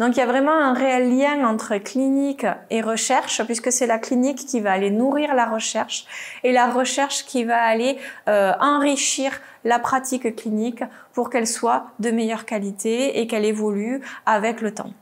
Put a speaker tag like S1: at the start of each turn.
S1: Donc il y a vraiment un réel lien entre clinique et recherche, puisque c'est la clinique qui va aller nourrir la recherche et la recherche qui va aller euh, enrichir la pratique clinique pour qu'elle soit de meilleure qualité et qu'elle évolue avec le
S2: temps.